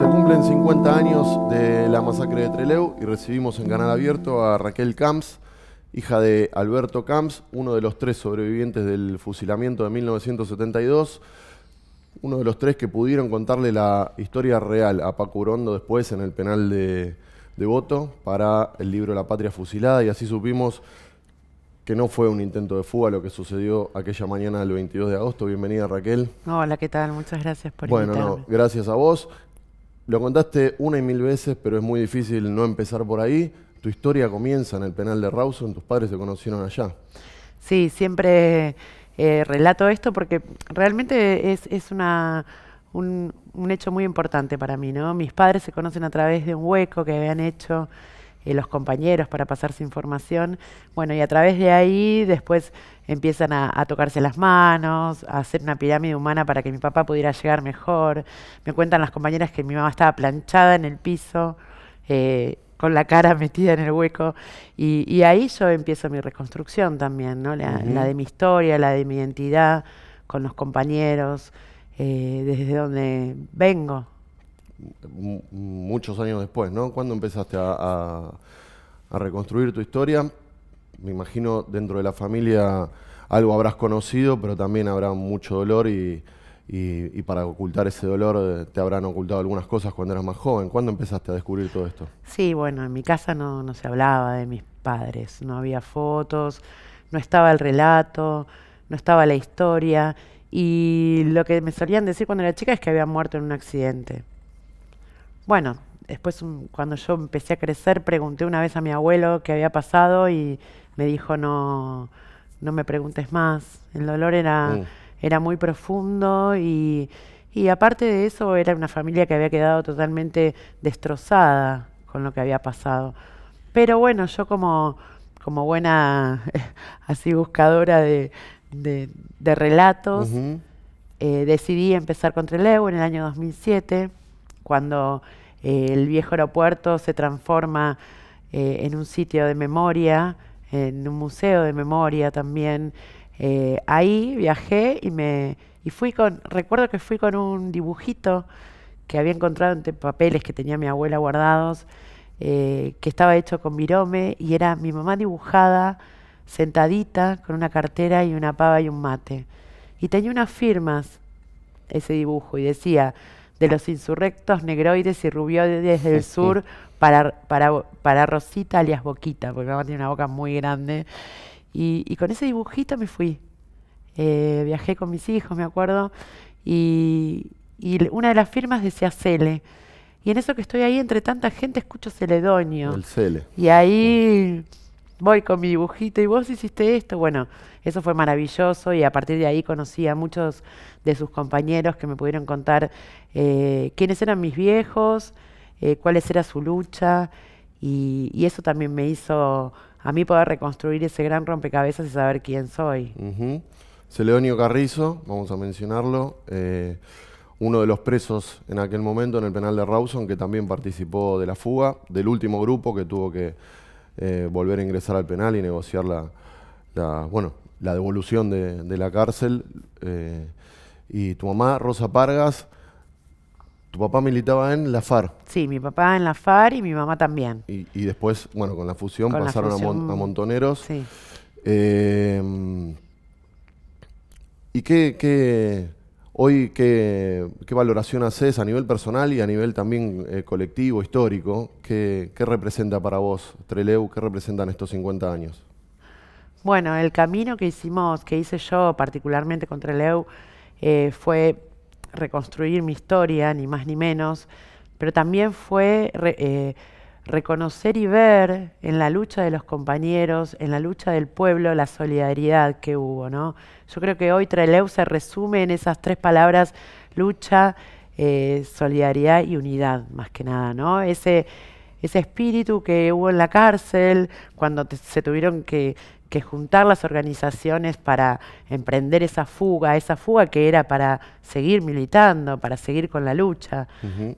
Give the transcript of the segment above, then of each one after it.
Se cumplen 50 años de la masacre de Trelew y recibimos en canal abierto a Raquel Camps, hija de Alberto Camps, uno de los tres sobrevivientes del fusilamiento de 1972, uno de los tres que pudieron contarle la historia real a Paco Urondo después en el penal de, voto para el libro La Patria Fusilada y así supimos que no fue un intento de fuga lo que sucedió aquella mañana del 22 de agosto. Bienvenida Raquel. Hola, ¿qué tal? Muchas gracias por bueno, invitarme. Bueno, gracias a vos. Lo contaste una y mil veces, pero es muy difícil no empezar por ahí. Tu historia comienza en el penal de Rawson, tus padres se conocieron allá. Sí, siempre eh, relato esto porque realmente es, una, un, un, hecho muy importante para mí, ¿no? Mis padres se conocen a través de un hueco que habían hecho eh, los compañeros para pasarse información. Bueno, y a través de ahí después empiezan a, tocarse las manos, a hacer una pirámide humana para que mi papá pudiera llegar mejor. Me cuentan las compañeras que mi mamá estaba planchada en el piso. Eh, con la cara metida en el hueco. Y, ahí yo empiezo mi reconstrucción también, ¿no? La, de mi historia, la de mi identidad, con los compañeros, eh, desde donde vengo muchos años después, ¿no? ¿Cuándo empezaste a, reconstruir tu historia? Me imagino dentro de la familia algo habrás conocido, pero también habrá mucho dolor y, para ocultar ese dolor eh, te habrán ocultado algunas cosas cuando eras más joven. ¿Cuándo empezaste a descubrir todo esto? Sí, bueno, en mi casa no, no se hablaba de mis padres, no había fotos, no estaba el relato, no estaba la historia. Y lo que me solían decir cuando era chica es que había muerto en un accidente bueno, después mm, cuando yo empecé a crecer pregunté una vez a mi abuelo qué había pasado y me dijo no, no me preguntes más. El dolor era, mm. era muy profundo y, aparte de eso era una familia que había quedado totalmente destrozada con lo que había pasado. Pero bueno, yo como, como buena así buscadora de, relatos, eh, decidí empezar con Trelew en el año 2007, cuando eh, el viejo aeropuerto se transforma eh, en un sitio de memoria, en un museo de memoria también. Eh, ahí viajé y me y fui con recuerdo que fui con un dibujito que había encontrado entre papeles que tenía mi abuela guardados que estaba hecho con virome y era mi mamá dibujada sentadita con una cartera y una pava y un mate y tenía unas firmas ese dibujo y decía de los insurrectos negroides y rubioides del sur para, para, para Rosita alias Boquita, porque mi mamá tiene una boca muy grande. Y, con ese dibujito me fui. Eh, viajé con mis hijos, me acuerdo, y, y una de las firmas decía Cele. Y en eso que estoy ahí entre tanta gente escucho Celedonio. El Cele. Y ahí voy con mi dibujito y vos hiciste esto. Bueno, eso fue maravilloso y a partir de ahí conocí a muchos de sus compañeros que me pudieron contar eh, quiénes eran mis viejos, eh, cuáles era su lucha y, eso también me hizo a mí poder reconstruir ese gran rompecabezas y saber quién soy. Uh Celedonio Carrizo, vamos a mencionarlo. Eh, uno de los presos en aquel momento en el penal de Rawson, que también participó de la fuga, del último grupo que tuvo que, eh, volver a ingresar al penal y negociar la, bueno, la devolución de, la cárcel. Eh, y tu mamá, Rosa Pargas, tu papá militaba en la FAR. Sí, mi papá en la FAR y mi mamá también. Y, después, bueno, con la fusión pasaron a, Montoneros. Sí. Eh, ¿Y qué, Hoy, ¿qué, valoración haces a nivel personal y a nivel también eh, colectivo, histórico? ¿Qué, representa para vos Treleu? ¿Qué representan estos 50 años? Bueno, el camino que hicimos, que hice yo particularmente con Treleu, eh, fue reconstruir mi historia, ni más ni menos, pero también fue eh, reconocer y ver en la lucha de los compañeros, en la lucha del pueblo, la solidaridad que hubo. ¿no? Yo creo que hoy Treleu se resume en esas tres palabras, lucha, eh, solidaridad y unidad, más que nada. ¿no? Ese, ese espíritu que hubo en la cárcel, cuando se tuvieron que, juntar las organizaciones para emprender esa fuga, esa fuga que era para seguir militando, para seguir con la lucha.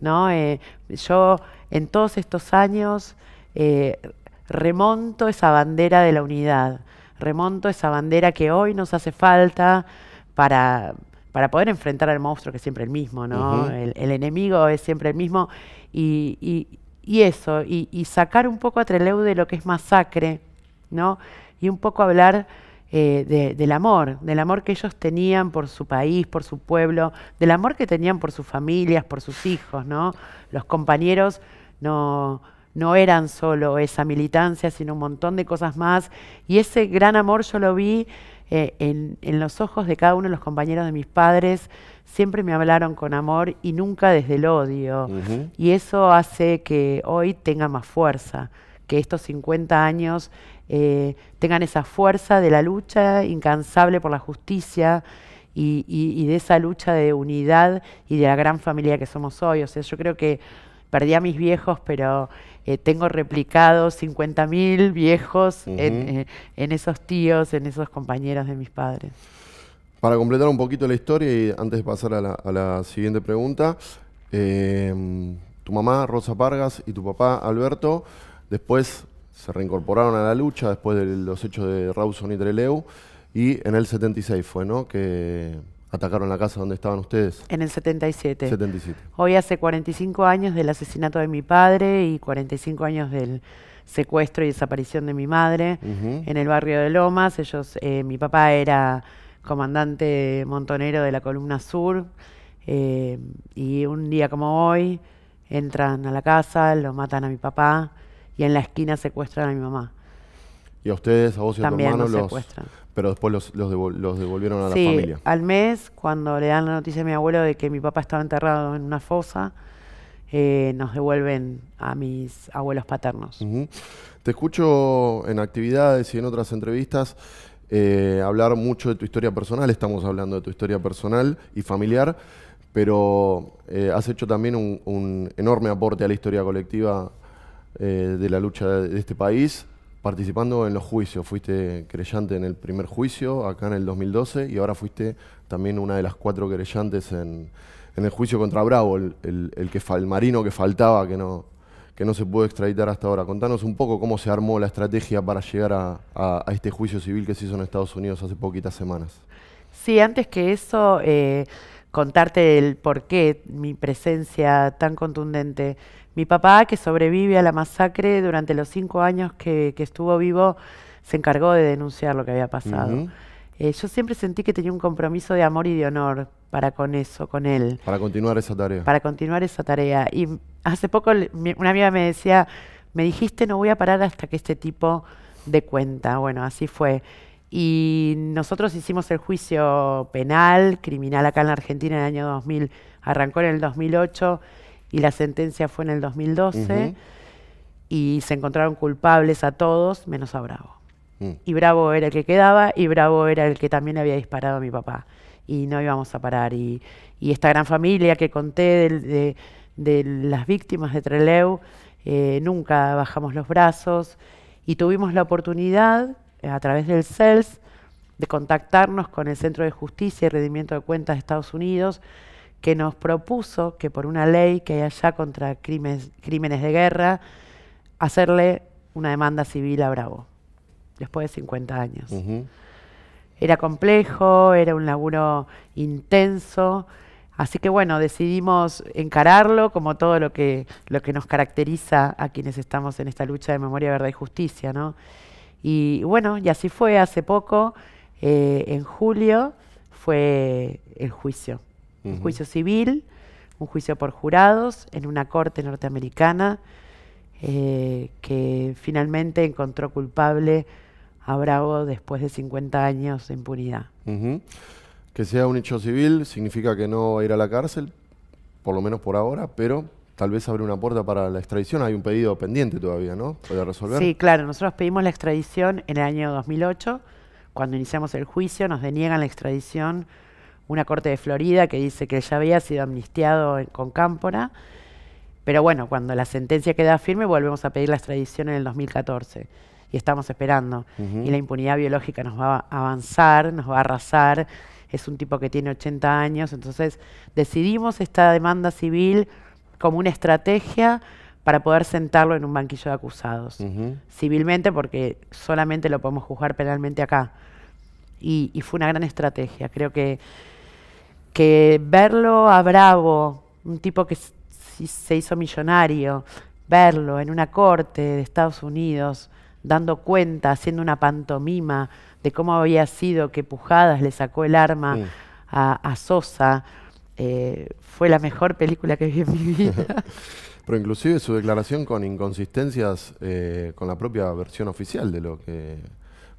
¿no? Eh, yo en todos estos años eh, remonto esa bandera de la unidad, remonto esa bandera que hoy nos hace falta para, para poder enfrentar al monstruo que es siempre el mismo, ¿no? el, enemigo es siempre el mismo y, eso, y, sacar un poco a Treleu de lo que es masacre, ¿no? Y un poco hablar... Eh, del amor, del amor que ellos tenían por su país, por su pueblo, del amor que tenían por sus familias, por sus hijos, ¿no? Los compañeros no, no eran solo esa militancia, sino un montón de cosas más. Y ese gran amor yo lo vi eh, en, los ojos de cada uno de los compañeros de mis padres. Siempre me hablaron con amor y nunca desde el odio. Y eso hace que hoy tenga más fuerza, que estos 50 años eh, tengan esa fuerza de la lucha incansable por la justicia. Y, y de esa lucha de unidad y de la gran familia que somos hoy. O sea, yo creo que perdí a mis viejos, pero eh, tengo replicados 50.000 viejos eh, en, esos tíos, en esos compañeros de mis padres. Para completar un poquito la historia y antes de pasar a la, siguiente pregunta, em, tu mamá Rosa Pargas y tu papá Alberto después se reincorporaron a la lucha después de los hechos de Rawson y Treleu y en el 76 fue, ¿no? Que atacaron la casa donde estaban ustedes. En el 77. 77. Hoy hace 45 años del asesinato de mi padre y 45 años del secuestro y desaparición de mi madre en el barrio de Lomas. Ellos, eh, mi papá era comandante montonero de la columna sur eh, y un día como hoy entran a la casa, lo matan a mi papá y en la esquina secuestran a mi mamá. Y a ustedes, a vos y a tu hermano, Pero después los, devolvieron a la familia. Al mes, cuando le dan la noticia a mi abuelo de que mi papá estaba enterrado en una fosa, eh, nos devuelven a mis abuelos paternos. Te escucho en actividades y en otras entrevistas eh, hablar mucho de tu historia personal, estamos hablando de tu historia personal y familiar, pero eh, has hecho también un, enorme aporte a la historia colectiva de la lucha de este país participando en los juicios. Fuiste querellante en el primer juicio, acá en el 2012, y ahora fuiste también una de las cuatro querellantes en, el juicio contra Bravo, el, marino que faltaba, que no, que no se pudo extraditar hasta ahora. Contanos un poco cómo se armó la estrategia para llegar a, este juicio civil que se hizo en Estados Unidos hace poquitas semanas. Sí, antes que eso, eh, contarte el por qué mi presencia tan contundente mi papá, que sobrevive a la masacre durante los cinco años que, estuvo vivo, se encargó de denunciar lo que había pasado. Eh, yo siempre sentí que tenía un compromiso de amor y de honor para con eso, con él. Para continuar esa tarea. Para continuar esa tarea. Y hace poco una amiga me decía, me dijiste no voy a parar hasta que este tipo de cuenta. Bueno, así fue. Y nosotros hicimos el juicio penal, criminal acá en la Argentina en el año 2000. Arrancó en el 2008 y la sentencia fue en el 2012 y se encontraron culpables a todos menos a Bravo. Mm. Y Bravo era el que quedaba y Bravo era el que también había disparado a mi papá y no íbamos a parar. Y, esta gran familia que conté de, las víctimas de Treleu, eh, nunca bajamos los brazos y tuvimos la oportunidad a través del CELS de contactarnos con el Centro de Justicia y Rendimiento de Cuentas de Estados Unidos que nos propuso que por una ley que hay allá contra crímenes, crímenes de guerra, hacerle una demanda civil a Bravo, después de 50 años. Era complejo, era un laburo intenso, así que bueno, decidimos encararlo como todo lo que, lo que nos caracteriza a quienes estamos en esta lucha de memoria, verdad y justicia, ¿no? Y bueno, y así fue hace poco, eh, en julio, fue el juicio un juicio civil, un juicio por jurados en una corte norteamericana eh, que finalmente encontró culpable a Bravo después de 50 años de impunidad. Que sea un hecho civil significa que no va a ir a la cárcel, por lo menos por ahora, pero tal vez abre una puerta para la extradición. Hay un pedido pendiente todavía, ¿no? resolver. Sí, claro. Nosotros pedimos la extradición en el año 2008. Cuando iniciamos el juicio nos deniegan la extradición una corte de Florida que dice que ya había sido amnistiado en, con Cámpora. Pero bueno, cuando la sentencia queda firme, volvemos a pedir la extradición en el 2014. Y estamos esperando. Y la impunidad biológica nos va a avanzar, nos va a arrasar. Es un tipo que tiene 80 años. Entonces decidimos esta demanda civil como una estrategia para poder sentarlo en un banquillo de acusados. Civilmente, porque solamente lo podemos juzgar penalmente acá. y fue una gran estrategia. Creo que que verlo a Bravo, un tipo que se hizo millonario, verlo en una corte de Estados Unidos, dando cuenta, haciendo una pantomima de cómo había sido que Pujadas le sacó el arma a, Sosa, eh, fue la mejor película que vi en mi vida. Pero inclusive su declaración con inconsistencias eh, con la propia versión oficial de lo que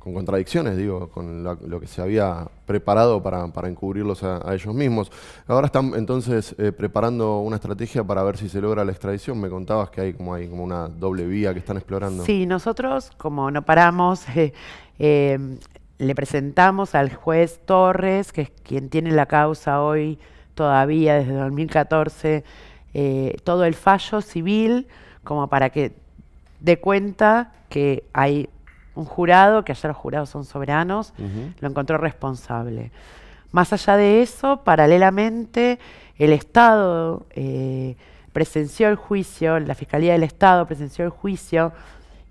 con contradicciones, digo, con lo que se había preparado para, encubrirlos a, ellos mismos. Ahora están entonces eh, preparando una estrategia para ver si se logra la extradición. Me contabas que hay como, hay como una doble vía que están explorando. Sí, nosotros como no paramos, eh, eh, le presentamos al juez Torres, que es quien tiene la causa hoy todavía desde 2014, todo el fallo civil como para que dé cuenta que hay un jurado, que allá los jurados son soberanos, lo encontró responsable. Más allá de eso, paralelamente, el Estado eh, presenció el juicio, la Fiscalía del Estado presenció el juicio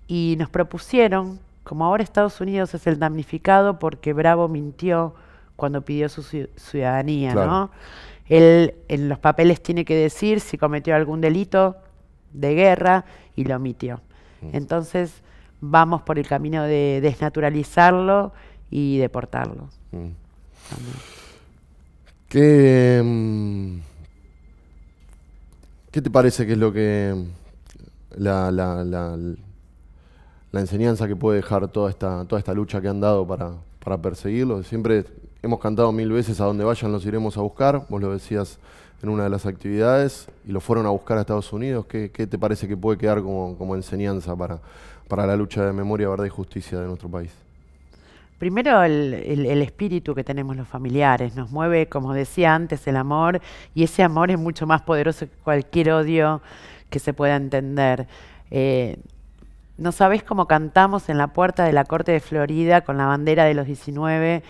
y nos propusieron, como ahora Estados Unidos es el damnificado porque Bravo mintió cuando pidió su ciudadanía, ¿no? Él en los papeles tiene que decir si cometió algún delito de guerra y lo omitió. Mm. Entonces, vamos por el camino de desnaturalizarlo y deportarlo. Mm. ¿Qué, mm, ¿Qué, te parece que es lo que la, enseñanza que puede dejar toda esta, toda esta lucha que han dado para, perseguirlo? Siempre hemos cantado mil veces a donde vayan los iremos a buscar, vos lo decías en una de las actividades y lo fueron a buscar a Estados Unidos. ¿Qué, te parece que puede quedar como, como enseñanza para, para la lucha de memoria, verdad y justicia de nuestro país? Primero el, espíritu que tenemos los familiares, nos mueve, como decía antes, el amor y ese amor es mucho más poderoso que cualquier odio que se pueda entender. Eh, no sabés cómo cantamos en la puerta de la Corte de Florida con la bandera de los 19,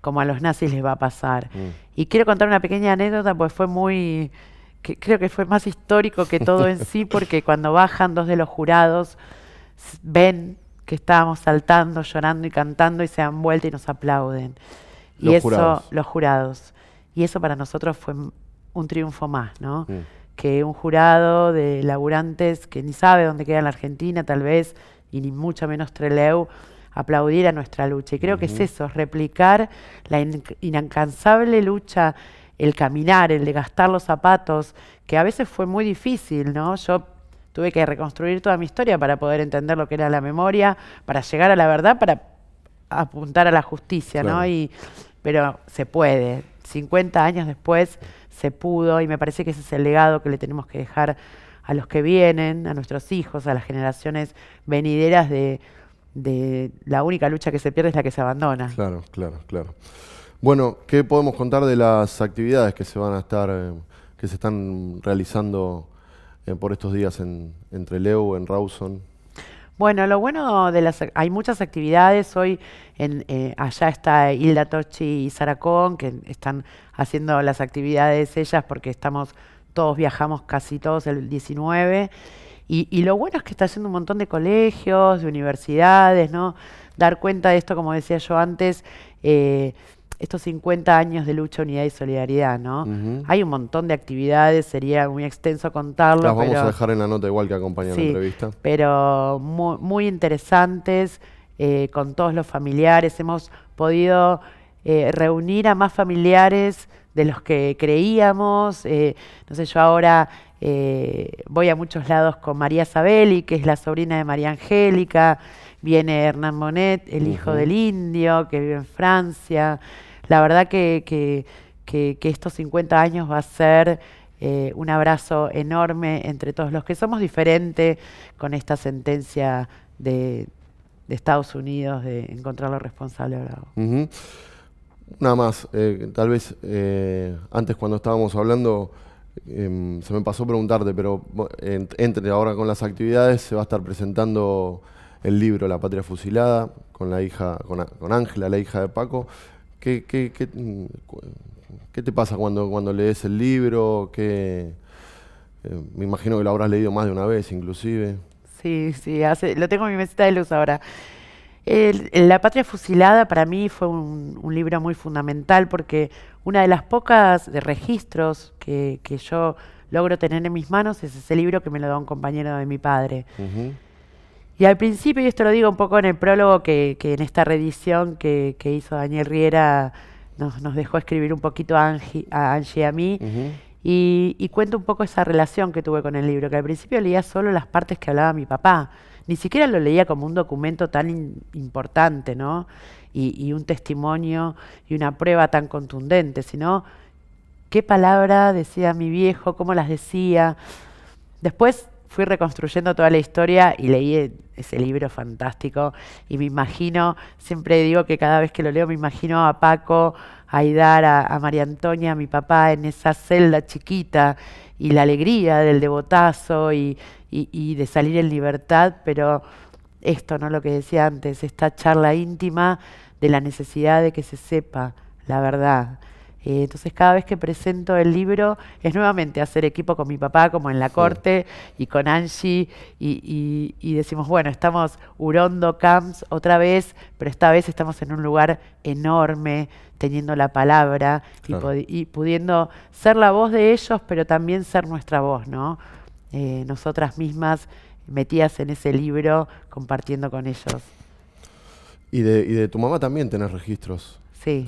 como a los nazis les va a pasar. Mm. Y quiero contar una pequeña anécdota, pues fue muy, creo que fue más histórico que todo en sí, porque cuando bajan dos de los jurados ven que estábamos saltando, llorando y cantando y se han vuelto y nos aplauden. y eso, los jurados. Y eso para nosotros fue un triunfo más, ¿no? Mm. Que un jurado de laburantes que ni sabe dónde queda la Argentina, tal vez, y ni mucho menos Treleu, aplaudiera nuestra lucha. Y creo que es eso, replicar la lucha, el caminar, el de gastar los zapatos, que a veces fue muy difícil, ¿no? Yo Tuve que reconstruir toda mi historia para poder entender lo que era la memoria, para llegar a la verdad, para apuntar a la justicia, ¿no? Y, pero se puede. 50 años después se pudo y me parece que ese es el legado que le tenemos que dejar a los que vienen, a nuestros hijos, a las generaciones venideras de, la única lucha que se pierde es la que se abandona. Claro, claro, claro. Bueno, ¿qué podemos contar de las actividades que se van a estar, eh, que se están realizando por estos días en, entre en Rawson? Bueno, lo bueno de las... Hay muchas actividades. Hoy en, eh, allá está Hilda Tochi y Saracón, que están haciendo las actividades ellas porque estamos todos, viajamos casi todos el 19. Y, lo bueno es que está haciendo un montón de colegios, de universidades, ¿no? Dar cuenta de esto, como decía yo antes, eh, estos 50 años de lucha, unidad y solidaridad, ¿no? Hay un montón de actividades, sería muy extenso contarlo. Las vamos a dejar en la nota igual que acompaña la entrevista. Pero muy, interesantes, eh, con todos los familiares. Hemos podido eh, reunir a más familiares de los que creíamos. Eh, no sé, yo ahora voy a muchos lados con María Sabelli, que es la sobrina de María Angélica. Viene Hernán Monet, el hijo del indio, que vive en Francia. La verdad que, estos 50 años va a ser eh, un abrazo enorme entre todos los que somos diferentes con esta sentencia de, Estados Unidos de encontrar responsable Nada más, eh, tal vez eh, antes cuando estábamos hablando em, se me pasó preguntarte, pero entre ahora con las actividades se va a estar presentando el libro La Patria Fusilada con la hija, con Ángela, la hija de Paco. ¿Qué, te pasa cuando, cuando lees el libro? ¿Qué, eh, me imagino que lo habrás leído más de una vez, inclusive. Sí, sí, lo tengo en mi mesita de luz ahora. la Patria Fusilada para mí fue un, libro muy fundamental porque una de las pocas de registros que, yo logro tener en mis manos es ese libro que me lo da un compañero de mi padre. Y al principio, y esto lo digo un poco en el prólogo que, en esta reedición que, hizo Daniel Riera nos, dejó escribir un poquito a Angie, a, a mí, y, cuento un poco esa relación que tuve con el libro, que al principio leía solo las partes que hablaba mi papá, ni siquiera lo leía como un documento tan importante, ¿no? Y, y un testimonio y una prueba tan contundente, sino qué palabra decía mi viejo, cómo las decía. Después fui reconstruyendo toda la historia y leí ese libro fantástico y me imagino, siempre digo que cada vez que lo leo me imagino a Paco, a Aidar, a, María Antonia, a mi papá en esa celda chiquita y la alegría del devotazo y de salir en libertad, pero esto, ¿no? Lo que decía antes, esta charla íntima de la necesidad de que se sepa la verdad. Eh, entonces cada vez que presento el libro es nuevamente hacer equipo con mi papá, como en la corte, y con Angie, y, decimos, bueno, estamos Urondo Camps otra vez, pero esta vez estamos en un lugar enorme, teniendo la palabra y, pudiendo ser la voz de ellos, pero también ser nuestra voz, ¿no? Eh, nosotras mismas metidas en ese libro, compartiendo con ellos. Y de, tu mamá también tenés registros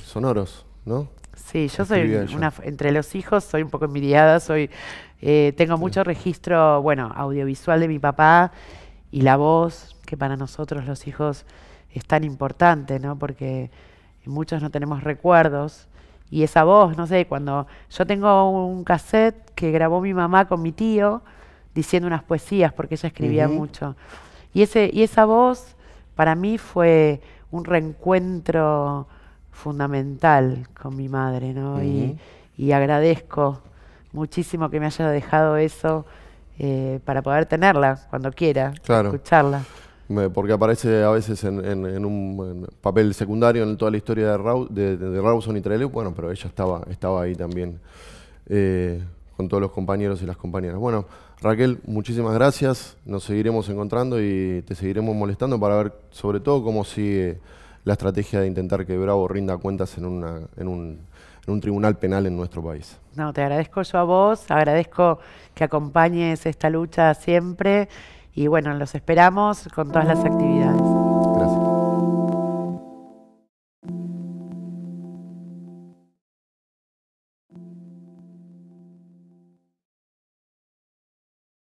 sonoros, ¿no? Sí, yo soy una, entre los hijos soy un poco envidiada, soy, eh, tengo mucho registro, bueno, audiovisual de mi papá y la voz, que para nosotros los hijos es tan importante, ¿no? Porque muchos no tenemos recuerdos y esa voz, no sé, cuando yo tengo un cassette que grabó mi mamá con mi tío diciendo unas poesías porque ella escribía mucho. Y ese y esa voz para mí fue un reencuentro fundamental con mi madre, ¿no? y, agradezco muchísimo que me haya dejado eso eh, para poder tenerla cuando quiera, claro. escucharla. Porque aparece a veces en, un papel secundario en toda la historia de, de, Rawson y Trelew, bueno, pero ella estaba, estaba ahí también eh, con todos los compañeros y las compañeras. Bueno, Raquel, muchísimas gracias, nos seguiremos encontrando y te seguiremos molestando para ver sobre todo cómo sigue la estrategia de intentar que Bravo rinda cuentas en, una, un, en un tribunal penal en nuestro país. No, te agradezco yo a vos, agradezco que acompañes esta lucha siempre y bueno, los esperamos con todas las actividades.